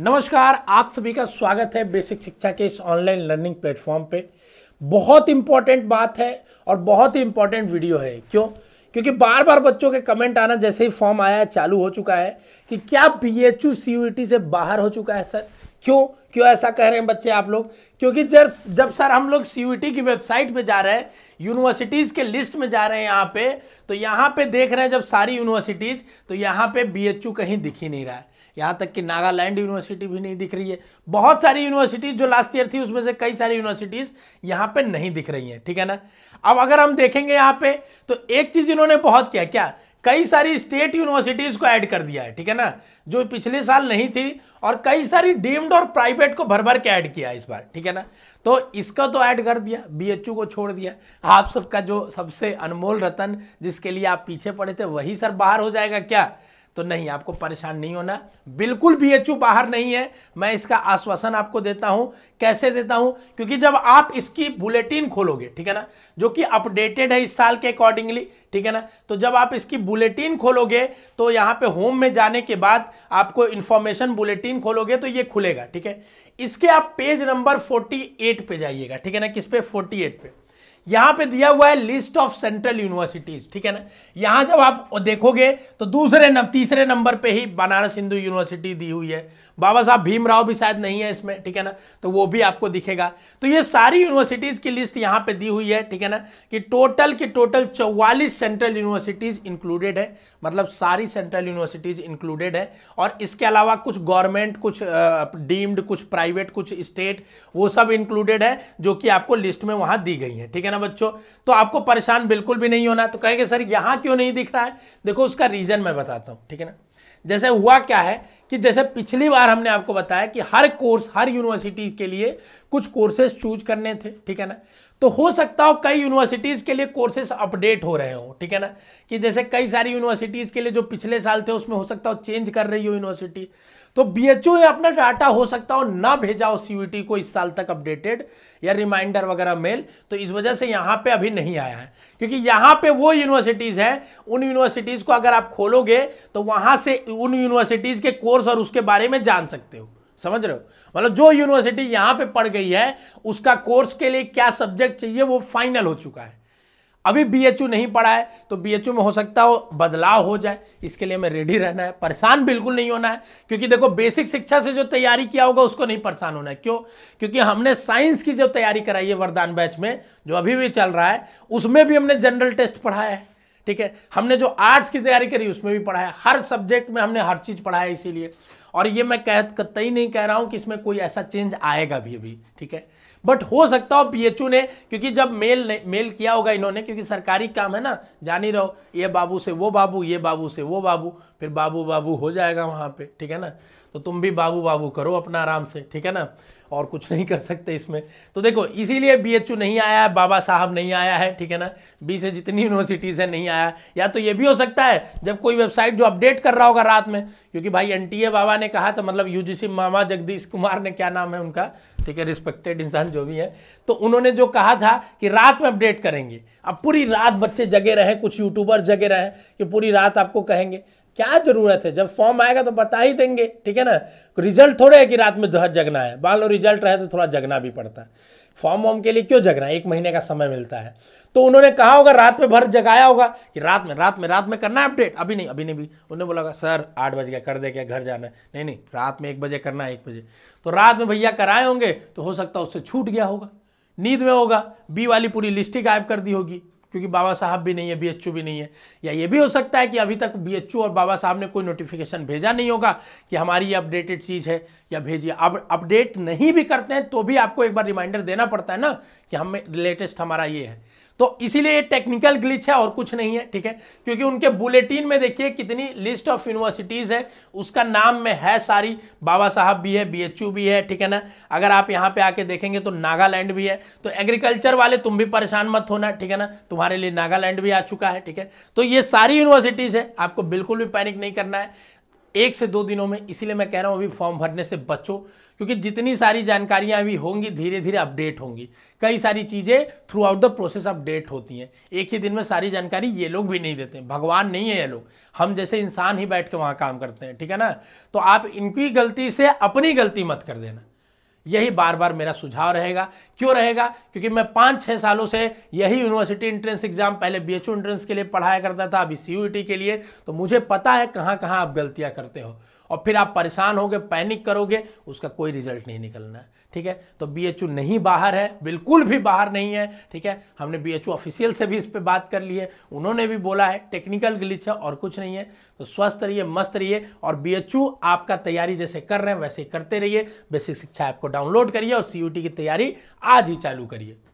नमस्कार आप सभी का स्वागत है बेसिक शिक्षा के इस ऑनलाइन लर्निंग प्लेटफॉर्म पे बहुत इंपॉर्टेंट बात है और बहुत ही इंपॉर्टेंट वीडियो है क्यों क्योंकि बार बार बच्चों के कमेंट आना जैसे ही फॉर्म आया चालू हो चुका है कि क्या B H U C T से बाहर हो चुका है सर क्यों क्यों ऐसा कह रहे हैं बच्चे आप लोग क्योंकि जब जब सर हम लोग सी की वेबसाइट पे जा रहे हैं यूनिवर्सिटीज़ के लिस्ट में जा रहे हैं यहाँ पे तो यहाँ पे देख रहे हैं जब सारी यूनिवर्सिटीज़ तो यहाँ पे बी कहीं दिख ही नहीं रहा है यहाँ तक कि नागालैंड यूनिवर्सिटी भी नहीं दिख रही है बहुत सारी यूनिवर्सिटीज़ जो लास्ट ईयर थी उसमें से कई सारी यूनिवर्सिटीज़ यहाँ पे नहीं दिख रही हैं ठीक है ना अब अगर हम देखेंगे यहाँ पे तो एक चीज़ इन्होंने बहुत किया क्या कई सारी स्टेट यूनिवर्सिटीज़ को ऐड कर दिया है ठीक है ना जो पिछले साल नहीं थी और कई सारी डीम्ड और प्राइवेट को भर भर के ऐड किया इस बार ठीक है ना तो इसका तो ऐड कर दिया बीएचयू को छोड़ दिया आप सबका जो सबसे अनमोल रतन जिसके लिए आप पीछे पड़े थे वही सर बाहर हो जाएगा क्या तो नहीं आपको परेशान नहीं होना बिल्कुल यू बाहर नहीं है मैं इसका आश्वासन आपको देता हूं कैसे देता हूं क्योंकि जब आप इसकी बुलेटिन खोलोगे ठीक है ना जो कि अपडेटेड है इस साल के अकॉर्डिंगली ठीक है ना तो जब आप इसकी बुलेटिन खोलोगे तो यहां पे होम में जाने के बाद आपको इंफॉर्मेशन बुलेटिन खोलोगे तो ये खुलेगा ठीक है इसके आप पेज नंबर 48 पे जाइएगा ठीक है ना किस पे 48 पे यहां पे दिया हुआ है लिस्ट ऑफ सेंट्रल यूनिवर्सिटीज ठीक है ना यहां जब आप देखोगे तो दूसरे नम, तीसरे नंबर पे ही बनारस हिंदू यूनिवर्सिटी दी हुई है बाबा साहब भीमराव भी शायद नहीं है इसमें ठीक है ना तो वो भी आपको दिखेगा तो ये सारी यूनिवर्सिटीज की लिस्ट यहां पे दी हुई है ठीक है ना कि टोटल की टोटल चौवालीस सेंट्रल यूनिवर्सिटीज इंक्लूडेड है मतलब सारी सेंट्रल यूनिवर्सिटीज इंक्लूडेड है और इसके अलावा कुछ गवर्नमेंट कुछ डीम्ड कुछ प्राइवेट कुछ स्टेट वो सब इंक्लूडेड है जो कि आपको लिस्ट में वहां दी गई है ठीक है ना ना बच्चों तो आपको परेशान बिल्कुल भी नहीं होना तो कहेंगे सर यहां क्यों नहीं दिख रहा है देखो उसका रीज़न मैं बताता हूं ठीक है ना जैसे हुआ क्या है कि जैसे पिछली बार हमने आपको बताया कि हर कोर्स हर यूनिवर्सिटी के लिए कुछ कोर्सेज चूज करने थे ठीक है ना तो हो सकता हो कई यूनिवर्सिटीज़ के लिए कोर्सेज अपडेट हो रहे हो ठीक है ना कि जैसे कई सारी यूनिवर्सिटीज़ के लिए जो पिछले साल थे उसमें हो सकता हो चेंज कर रही हो यूनिवर्सिटी तो बी एच ने अपना डाटा हो सकता हो ना भेजा हो सी को इस साल तक अपडेटेड या रिमाइंडर वगैरह मेल तो इस वजह से यहां पे अभी नहीं आया है क्योंकि यहां पे वो यूनिवर्सिटीज़ हैं उन यूनिवर्सिटीज़ को अगर आप खोलोगे तो वहां से उन यूनिवर्सिटीज़ के कोर्स कोर्स और उसके बारे में जान सकते हो समझ रहे हो मतलब जो यूनिवर्सिटी यहां पे पढ़ गई है उसका कोर्स के लिए क्या सब्जेक्ट चाहिए वो फाइनल हो चुका है अभी बी नहीं पढ़ा है तो बी में हो सकता हो बदलाव हो जाए इसके लिए हमें रेडी रहना है परेशान बिल्कुल नहीं होना है क्योंकि देखो बेसिक शिक्षा से जो तैयारी किया होगा उसको नहीं परेशान होना है क्यों क्योंकि हमने साइंस की जो तैयारी कराई है वरदान बैच में जो अभी भी चल रहा है उसमें भी हमने जनरल टेस्ट पढ़ाया है ठीक है हमने जो आर्ट्स की तैयारी करी उसमें भी पढ़ाया हर सब्जेक्ट में हमने हर चीज़ पढ़ाया इसीलिए और ये मैं कह कतई नहीं कह रहा हूं कि इसमें कोई ऐसा चेंज आएगा भी अभी ठीक है बट हो सकता हो पीएचयू ने क्योंकि जब मेल ने मेल किया होगा इन्होंने क्योंकि सरकारी काम है ना जान ही रहो ये बाबू से वो बाबू ये बाबू से वो बाबू फिर बाबू बाबू हो जाएगा वहां पे ठीक है ना तो तुम भी बाबू बाबू करो अपना आराम से ठीक है ना और कुछ नहीं कर सकते इसमें तो देखो इसीलिए यू नहीं आया है बाबा साहब नहीं आया है ठीक है ना बी से जितनी यूनिवर्सिटीज़ है नहीं आया या तो ये भी हो सकता है जब कोई वेबसाइट जो अपडेट कर रहा होगा रात में क्योंकि भाई एन बाबा ने कहा था मतलब यू मामा जगदीश कुमार ने क्या नाम है उनका ठीक है रिस्पेक्टेड इंसान जो भी है तो उन्होंने जो कहा था कि रात में अपडेट करेंगे अब पूरी रात बच्चे जगे रहे कुछ यूट्यूबर जगे रहे कि पूरी रात आपको कहेंगे क्या जरूरत है जब फॉर्म आएगा तो बता ही देंगे ठीक है ना रिजल्ट थोड़े है कि रात में जगना है मान लो रिजल्ट रहे तो थोड़ा जगना भी पड़ता है फॉर्म वॉर्म के लिए क्यों जगना है एक महीने का समय मिलता है तो उन्होंने कहा होगा रात में भर जगाया होगा कि रात में रात में रात में करना है अपडेट अभी नहीं अभी नहीं भी उन्होंने बोला होगा सर आठ बज गया कर दे क्या घर जाना है नहीं नहीं रात में एक बजे करना है एक बजे तो रात में भैया कराए होंगे तो हो सकता है उससे छूट गया होगा नींद में होगा बी वाली पूरी लिस्ट गायब कर दी होगी क्योंकि बाबा साहब भी नहीं है बी भी नहीं है या ये भी हो सकता है कि अभी तक बी और बाबा साहब ने कोई नोटिफिकेशन भेजा नहीं होगा कि हमारी ये अपडेटेड चीज़ है या भेजिए अब अपडेट नहीं भी करते हैं तो भी आपको एक बार रिमाइंडर देना पड़ता है ना कि हमें लेटेस्ट हमारा ये है तो इसीलिए ये टेक्निकल ग्लिच है और कुछ नहीं है ठीक है क्योंकि उनके बुलेटिन में देखिए कितनी लिस्ट ऑफ यूनिवर्सिटीज़ है उसका नाम में है सारी बाबा साहब भी है बीएचयू भी है ठीक है ना अगर आप यहां पे आके देखेंगे तो नागालैंड भी है तो एग्रीकल्चर वाले तुम भी परेशान मत होना ठीक है ना तुम्हारे लिए नागालैंड भी आ चुका है ठीक है तो ये सारी यूनिवर्सिटीज़ है आपको बिल्कुल भी पैनिक नहीं करना है एक से दो दिनों में इसीलिए मैं कह रहा हूँ अभी फॉर्म भरने से बचो क्योंकि जितनी सारी जानकारियां अभी होंगी धीरे धीरे अपडेट होंगी कई सारी चीज़ें throughout the process update होती हैं एक ही दिन में सारी जानकारी ये लोग भी नहीं देते भगवान नहीं है ये लोग हम जैसे इंसान ही बैठ के वहाँ काम करते हैं ठीक है ना तो आप इनकी गलती से अपनी गलती मत कर देना यही बार बार मेरा सुझाव रहेगा क्यों रहेगा क्योंकि मैं पाँच छः सालों से यही यूनिवर्सिटी एंट्रेंस एग्जाम पहले बी एंट्रेंस के लिए पढ़ाया करता था अभी सी e के लिए तो मुझे पता है कहाँ कहाँ आप गलतियाँ करते हो और फिर आप परेशान होगे पैनिक करोगे उसका कोई रिजल्ट नहीं निकलना है ठीक है तो बी नहीं बाहर है बिल्कुल भी बाहर नहीं है ठीक है हमने बी ऑफिशियल से भी इस पर बात कर ली है उन्होंने भी बोला है टेक्निकल ग्लिच है और कुछ नहीं है तो स्वस्थ रहिए मस्त रहिए और बी आपका तैयारी जैसे कर रहे हैं वैसे करते रहिए बेसिक शिक्षा ऐप को डाउनलोड करिए और सी की तैयारी आज ही चालू करिए